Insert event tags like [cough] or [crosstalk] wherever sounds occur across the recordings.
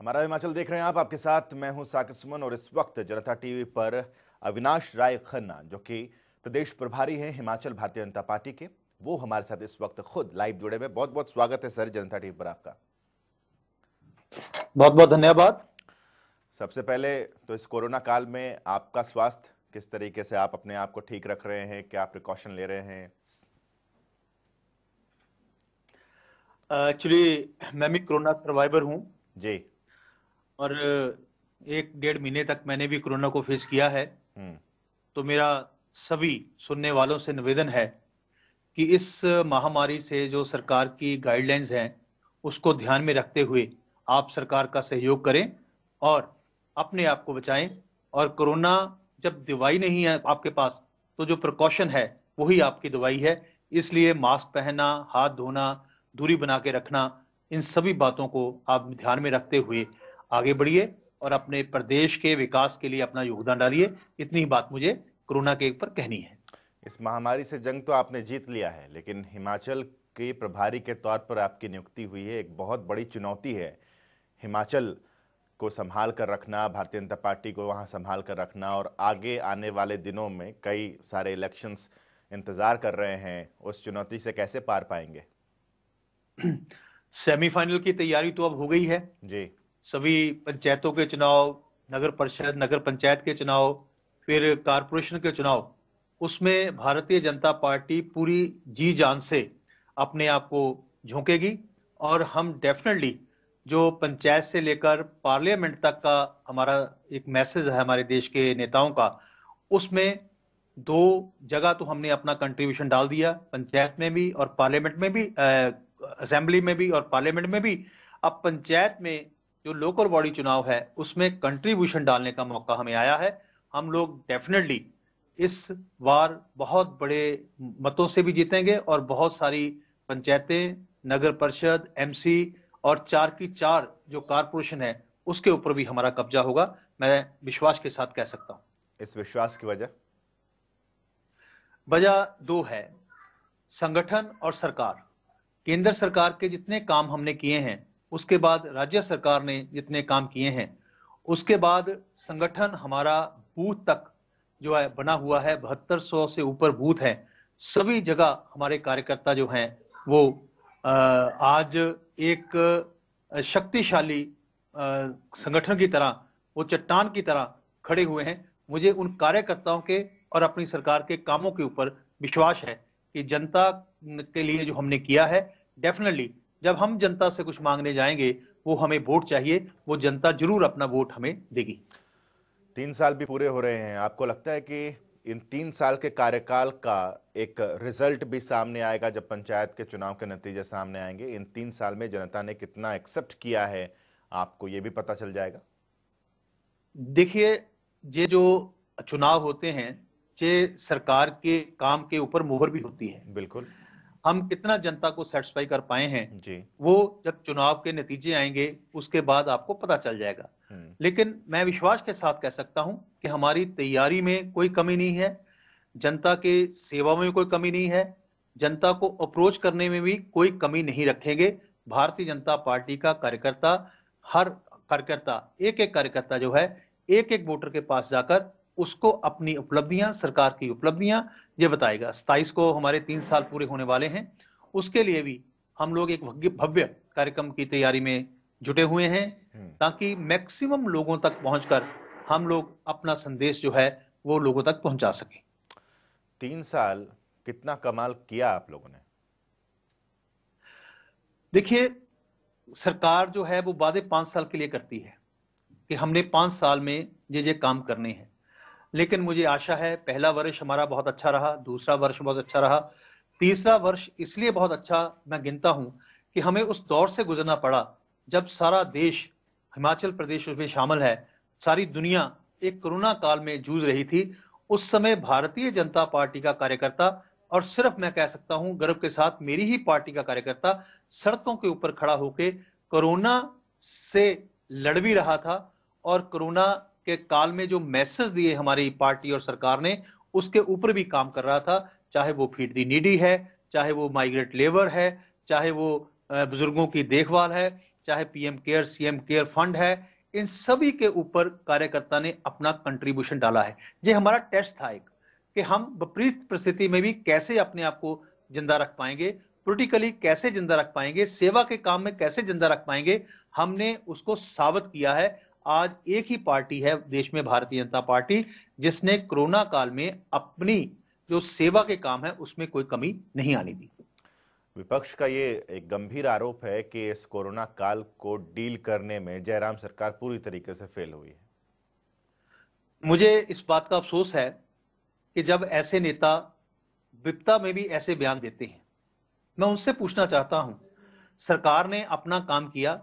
हमारा हिमाचल देख रहे हैं आप आपके साथ मैं हूं साकिर सुमन और इस वक्त जनता टीवी पर अविनाश राय खन्ना जो कि प्रदेश प्रभारी हैं हिमाचल भारतीय जनता पार्टी के वो हमारे साथ इस वक्त खुद लाइव जुड़े हुए बहुत बहुत स्वागत है सर जनता टीवी पर आपका बहुत बहुत धन्यवाद सबसे पहले तो इस कोरोना काल में आपका स्वास्थ्य किस तरीके से आप अपने आप को ठीक रख रहे हैं क्या प्रिकॉशन ले रहे हैं एक्चुअली मैं भी कोरोना सर्वाइवर हूँ जी और एक डेढ़ महीने तक मैंने भी कोरोना को फेस किया है हम्म। तो मेरा सभी सुनने वालों से निवेदन है कि इस महामारी से जो सरकार की गाइडलाइंस हैं उसको ध्यान में रखते हुए आप सरकार का सहयोग करें और अपने आप को बचाएं और कोरोना जब दवाई नहीं है आपके पास तो जो प्रिकॉशन है वही आपकी दवाई है इसलिए मास्क पहनना हाथ धोना दूरी बना के रखना इन सभी बातों को आप ध्यान में रखते हुए आगे बढ़िए और अपने प्रदेश के विकास के लिए अपना योगदान डालिए इतनी बात मुझे कोरोना के पर कहनी है इस महामारी से जंग तो आपने जीत लिया है लेकिन हिमाचल के प्रभारी के तौर पर आपकी नियुक्ति हुई है एक बहुत बड़ी चुनौती है हिमाचल को संभाल कर रखना भारतीय जनता पार्टी को वहाँ संभाल कर रखना और आगे आने वाले दिनों में कई सारे इलेक्शंस इंतज़ार कर रहे हैं उस चुनौती से कैसे पार पाएंगे [clears throat] सेमीफाइनल की तैयारी तो अब हो गई है जी सभी पंचायतों के चुनाव नगर परिषद नगर पंचायत के चुनाव फिर कारपोरेशन के चुनाव उसमें भारतीय जनता पार्टी पूरी जी जान से अपने आप को झोंकेगी और हम डेफिनेटली जो पंचायत से लेकर पार्लियामेंट तक का हमारा एक मैसेज है हमारे देश के नेताओं का उसमें दो जगह तो हमने अपना कंट्रीब्यूशन डाल दिया पंचायत में भी और पार्लियामेंट में भी असेंबली में भी और पार्लियामेंट में भी अब पंचायत में जो लोकल बॉडी चुनाव है उसमें कंट्रीब्यूशन डालने का मौका हमें आया है हम लोग डेफिनेटली इस बार बहुत बड़े मतों से भी जीतेंगे और बहुत सारी पंचायतें नगर परिषद एमसी और चार की चार जो कारपोरेशन है उसके ऊपर भी हमारा कब्जा होगा मैं विश्वास के साथ कह सकता हूं इस विश्वास की वजह वजह दो है संगठन और सरकार केंद्र सरकार के जितने काम हमने किए हैं उसके बाद राज्य सरकार ने जितने काम किए हैं उसके बाद संगठन हमारा बूथ तक जो है बना हुआ है बहत्तर सौ से ऊपर बूथ है सभी जगह हमारे कार्यकर्ता जो हैं वो आज एक शक्तिशाली संगठन की तरह वो चट्टान की तरह खड़े हुए हैं मुझे उन कार्यकर्ताओं के और अपनी सरकार के कामों के ऊपर विश्वास है कि जनता के लिए जो हमने किया है डेफिनेटली जब हम जनता से कुछ मांगने जाएंगे वो हमें वोट चाहिए वो जनता जरूर अपना वोट हमें देगी तीन साल भी पूरे हो रहे हैं आपको लगता है कि इन तीन साल के कार्यकाल का एक रिजल्ट भी सामने आएगा जब पंचायत के चुनाव के नतीजे सामने आएंगे इन तीन साल में जनता ने कितना एक्सेप्ट किया है आपको ये भी पता चल जाएगा देखिए ये जो चुनाव होते हैं ये सरकार के काम के ऊपर मुहर भी होती है बिल्कुल हम कितना जनता को सेटिस्फाई कर पाए हैं वो जब चुनाव के नतीजे आएंगे उसके बाद आपको पता चल जाएगा हम्म। लेकिन मैं विश्वास के साथ कह सकता हूं कि हमारी तैयारी में कोई कमी नहीं है जनता के सेवा में कोई कमी नहीं है जनता को अप्रोच करने में भी कोई कमी नहीं रखेंगे भारतीय जनता पार्टी का कार्यकर्ता हर कार्यकर्ता एक एक कार्यकर्ता जो है एक एक वोटर के पास जाकर उसको अपनी उपलब्धियां सरकार की उपलब्धियां ये बताएगा सताइस को हमारे तीन साल पूरे होने वाले हैं उसके लिए भी हम लोग एक भव्य कार्यक्रम की तैयारी में जुटे हुए हैं हम्म। ताकि मैक्सिमम लोगों तक पहुंचकर हम लोग अपना संदेश जो है वो लोगों तक पहुंचा सके तीन साल कितना कमाल किया आप लोगों ने देखिए सरकार जो है वो वादे पांच साल के लिए करती है कि हमने पांच साल में ये ये काम करने हैं लेकिन मुझे आशा है पहला वर्ष हमारा बहुत अच्छा रहा दूसरा वर्ष बहुत अच्छा रहा तीसरा वर्ष इसलिए बहुत अच्छा मैं गिनता हूं कि हमें उस दौर से गुजरना पड़ा जब सारा देश हिमाचल प्रदेश उसमें शामिल है सारी दुनिया एक कोरोना काल में जूझ रही थी उस समय भारतीय जनता पार्टी का कार्यकर्ता और सिर्फ मैं कह सकता हूं गर्व के साथ मेरी ही पार्टी का कार्यकर्ता सड़कों के ऊपर खड़ा होकर कोरोना से लड़ भी रहा था और कोरोना के काल में जो मैसेज दिए हमारी पार्टी और सरकार ने उसके ऊपर भी काम कर रहा था चाहे वो फीड दी नीडी है चाहे वो माइग्रेट लेबर है चाहे वो बुजुर्गों की देखभाल है चाहे PM care CM care fund है इन सभी के ऊपर कार्यकर्ता ने अपना कंट्रीब्यूशन डाला है ये हमारा टेस्ट था एक कि हम विपरीत परिस्थिति में भी कैसे अपने आप को जिंदा रख पाएंगे पोलिटिकली कैसे जिंदा रख पाएंगे सेवा के काम में कैसे जिंदा रख पाएंगे हमने उसको साबित किया है आज एक ही पार्टी है देश में भारतीय जनता पार्टी जिसने कोरोना काल में अपनी जो सेवा के काम है उसमें कोई कमी नहीं आने दी विपक्ष का ये एक गंभीर आरोप है कि इस कोरोना काल को डील करने में जयराम सरकार पूरी तरीके से फेल हुई है मुझे इस बात का अफसोस है कि जब ऐसे नेता विपता में भी ऐसे बयान देते हैं मैं उनसे पूछना चाहता हूं सरकार ने अपना काम किया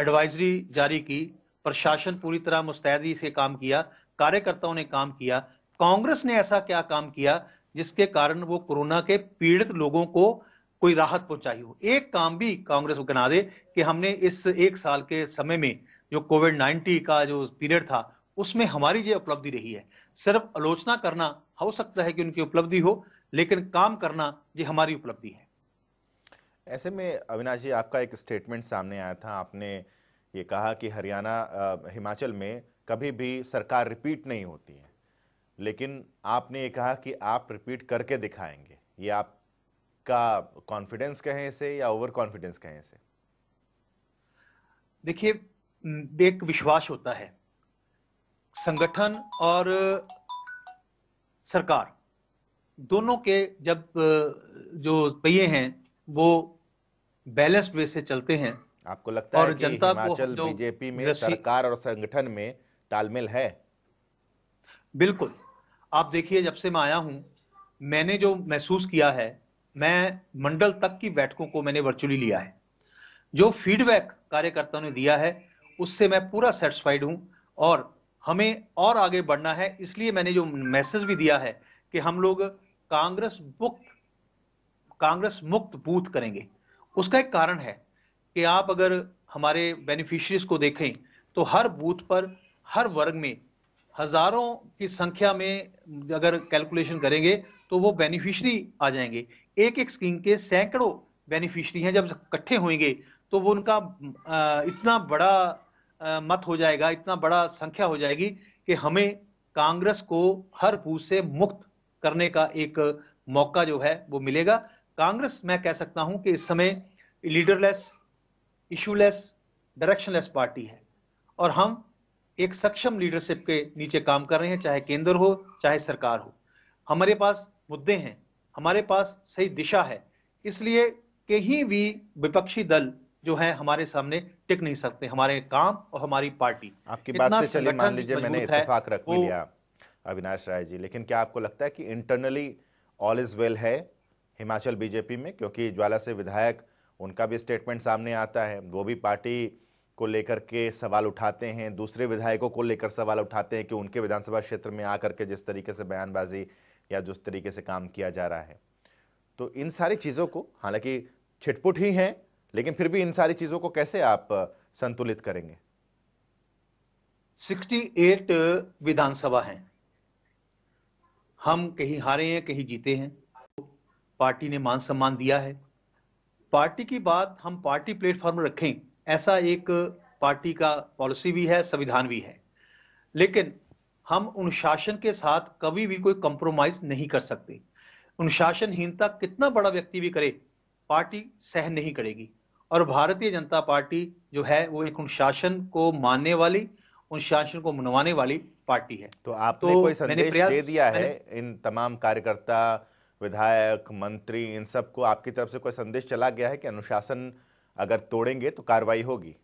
एडवाइजरी जारी की प्रशासन पूरी तरह मुस्तैदी से काम किया कार्यकर्ताओं ने काम किया कांग्रेस ने ऐसा क्या काम किया जिसके कारण वो कोरोना के पीड़ित लोगों को कोई राहत पहुंचाई हो एक काम भी कांग्रेस को गिना दे कि हमने इस एक साल के समय में जो कोविड नाइन्टीन का जो पीरियड था उसमें हमारी जो उपलब्धि रही है सिर्फ आलोचना करना हो सकता है कि उनकी उपलब्धि हो लेकिन काम करना ये हमारी उपलब्धि है ऐसे में अविनाश जी आपका एक स्टेटमेंट सामने आया था आपने ये कहा कि हरियाणा हिमाचल में कभी भी सरकार रिपीट नहीं होती है लेकिन आपने ये कहा कि आप रिपीट करके दिखाएंगे ये आपका कॉन्फिडेंस कहें इसे या ओवर कॉन्फिडेंस कहें इसे देखिए एक विश्वास होता है संगठन और सरकार दोनों के जब जो पहिए हैं वो बैलेंस्ड वे से चलते हैं आपको लगता और है कि जनता हिमाचल को बीजेपी में सरकार और संगठन में तालमेल है बिल्कुल आप देखिए जब से मैं आया हूं मैंने जो महसूस किया है मैं मंडल तक की बैठकों को मैंने वर्चुअली लिया है जो फीडबैक कार्यकर्ताओं ने दिया है उससे मैं पूरा सेटिस्फाइड हूं और हमें और आगे बढ़ना है इसलिए मैंने जो मैसेज भी दिया है कि हम लोग कांग्रेस मुक्त कांग्रेस मुक्त बूथ करेंगे उसका एक कारण है कि आप अगर हमारे बेनिफिशरीज को देखें तो हर बूथ पर हर वर्ग में हजारों की संख्या में अगर कैलकुलेशन करेंगे तो वो बेनिफिशरी आ जाएंगे एक एक स्कीम के सैकड़ों बेनिफिशरी हैं जब इकट्ठे होंगे तो वो उनका इतना बड़ा मत हो जाएगा इतना बड़ा संख्या हो जाएगी कि हमें कांग्रेस को हर बूथ से मुक्त करने का एक मौका जो है वो मिलेगा कांग्रेस मैं कह सकता हूं कि इस समय लीडरलेस इशूलेस डायरेक्शनलेस पार्टी है और हम एक सक्षम लीडरशिप के नीचे काम कर रहे हैं चाहे केंद्र हो चाहे सरकार हो हमारे पास मुद्दे हैं हमारे पास सही दिशा है इसलिए कहीं भी विपक्षी दल जो है हमारे सामने टिक नहीं सकते हमारे काम और हमारी पार्टी आपकी बात से चलिए मान लीजिए मैंने इत्तेफाक रख भी लिया अविनाश राय जी लेकिन क्या आपको लगता है कि इंटरनली ऑल इज वेल है हिमाचल बीजेपी में क्योंकि ज्वाला से विधायक उनका भी स्टेटमेंट सामने आता है वो भी पार्टी को लेकर के सवाल उठाते हैं दूसरे विधायकों को लेकर सवाल उठाते हैं कि उनके विधानसभा क्षेत्र में आकर के जिस तरीके से बयानबाजी या जिस तरीके से काम किया जा रहा है तो इन सारी चीज़ों को हालांकि छिटपुट ही हैं लेकिन फिर भी इन सारी चीज़ों को कैसे आप संतुलित करेंगे 68 विधानसभा हैं हम कहीं हारे हैं कहीं जीते हैं पार्टी ने मान सम्मान दिया है पार्टी की बात हम पार्टी प्लेटफॉर्म रखें ऐसा एक पार्टी का पॉलिसी भी है संविधान भी है लेकिन हम अनुशासन के साथ कभी भी कोई कंप्रोमाइज नहीं कर सकते अनुशासनहीनता कितना बड़ा व्यक्ति भी करे पार्टी सह नहीं करेगी और भारतीय जनता पार्टी जो है वो एक अनुशासन को मानने वाली अनुशासन को मनवाने वाली पार्टी है तो आपने तो कोई संदेश दे दिया है इन तमाम कार्यकर्ता विधायक मंत्री इन सब को आपकी तरफ से कोई संदेश चला गया है कि अनुशासन अगर तोड़ेंगे तो कार्रवाई होगी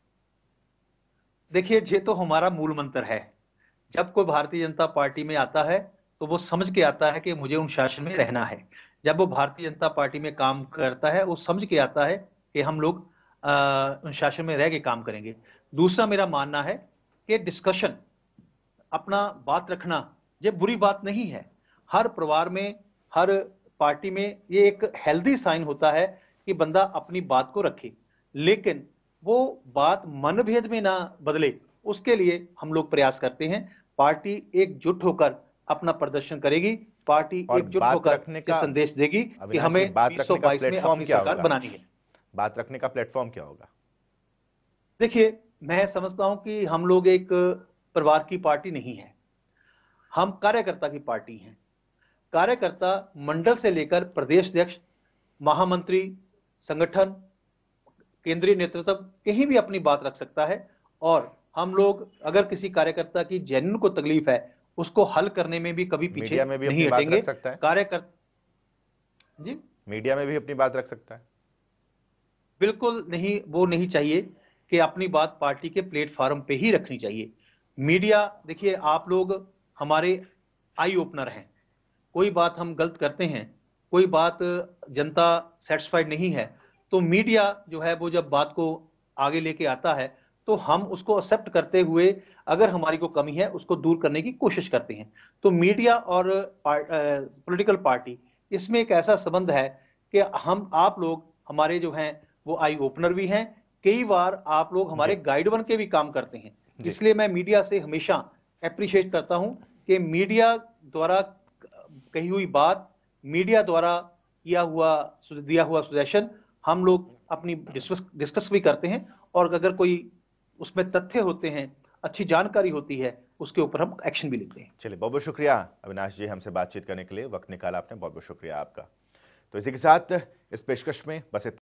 देखिए ये तो हमारा मूल मंत्र है जब कोई भारतीय जनता पार्टी में आता है तो वो समझ के आता है कि मुझे अनुशासन में रहना है जब वो भारतीय जनता पार्टी में काम करता है वो समझ के आता है कि हम लोग अनुशासन में रह के काम करेंगे दूसरा मेरा मानना है कि डिस्कशन अपना बात रखना ये बुरी बात नहीं है हर परिवार में हर पार्टी में ये एक हेल्दी साइन होता है कि बंदा अपनी बात को रखे लेकिन वो बात मनभेद में ना बदले उसके लिए हम लोग प्रयास करते हैं पार्टी एकजुट होकर अपना प्रदर्शन करेगी पार्टी एकजुट होकर का संदेश देगी कि हमें बात रखने का में क्या सरकार बनानी है बात रखने का प्लेटफॉर्म क्या होगा देखिए मैं समझता हूं कि हम लोग एक परिवार की पार्टी नहीं है हम कार्यकर्ता की पार्टी हैं कार्यकर्ता मंडल से लेकर प्रदेश अध्यक्ष महामंत्री संगठन केंद्रीय नेतृत्व कहीं भी अपनी बात रख सकता है और हम लोग अगर किसी कार्यकर्ता की जैन को तकलीफ है उसको हल करने में भी कभी पीछे में भी नहीं हटेंगे कार्यकर्ता जी मीडिया में भी अपनी बात रख सकता है बिल्कुल नहीं वो नहीं चाहिए कि अपनी बात पार्टी के प्लेटफॉर्म पे ही रखनी चाहिए मीडिया देखिए आप लोग हमारे आई ओपनर हैं कोई बात हम गलत करते हैं कोई बात जनता सेटिस्फाइड नहीं है तो मीडिया जो है वो जब बात को आगे लेके आता है तो हम उसको एक्सेप्ट करते हुए अगर हमारी को कमी है उसको दूर करने की कोशिश करते हैं तो मीडिया और पॉलिटिकल पार्टी इसमें एक ऐसा संबंध है कि हम आप लोग हमारे जो हैं वो आई ओपनर भी हैं कई बार आप लोग हमारे गाइड बन के भी काम करते हैं इसलिए मैं मीडिया से हमेशा अप्रिशिएट करता हूं कि मीडिया द्वारा कही हुई बात मीडिया द्वारा किया हुआ दिया हुआ सुजेशन हम लोग अपनी डिस्कस डिस्कस भी करते हैं और अगर कोई उसमें तथ्य होते हैं अच्छी जानकारी होती है उसके ऊपर हम एक्शन भी लेते हैं चलिए बहुत बहुत शुक्रिया अविनाश जी हमसे बातचीत करने के लिए वक्त निकाला आपने बहुत बहुत शुक्रिया आपका तो इसी के साथ इस पेशकश में बस